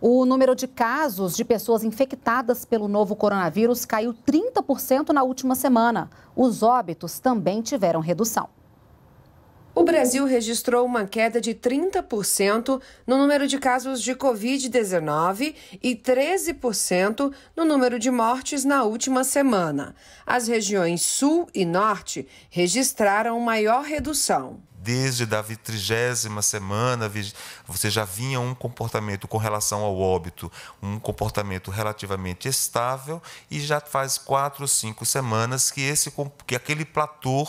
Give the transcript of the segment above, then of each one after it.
O número de casos de pessoas infectadas pelo novo coronavírus caiu 30% na última semana. Os óbitos também tiveram redução. O Brasil registrou uma queda de 30% no número de casos de Covid-19 e 13% no número de mortes na última semana. As regiões Sul e Norte registraram maior redução. Desde a trigésima semana, você já vinha um comportamento com relação ao óbito, um comportamento relativamente estável, e já faz quatro, ou cinco semanas que, esse, que aquele platô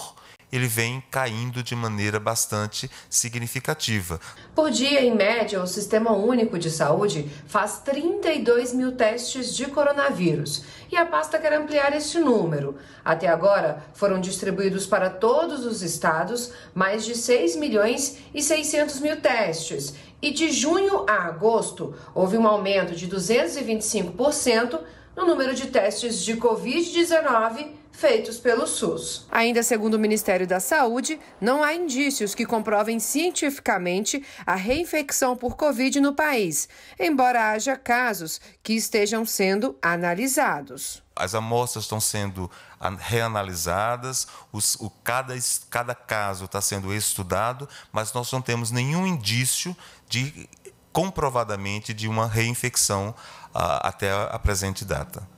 ele vem caindo de maneira bastante significativa. Por dia, em média, o Sistema Único de Saúde faz 32 mil testes de coronavírus e a pasta quer ampliar este número. Até agora, foram distribuídos para todos os estados mais de 6 milhões e 600 mil testes. E de junho a agosto, houve um aumento de 225% no número de testes de Covid-19 feitos pelo SUS. Ainda segundo o Ministério da Saúde, não há indícios que comprovem cientificamente a reinfecção por Covid no país, embora haja casos que estejam sendo analisados. As amostras estão sendo reanalisadas, os, o, cada, cada caso está sendo estudado, mas nós não temos nenhum indício de comprovadamente de uma reinfecção ah, até a presente data.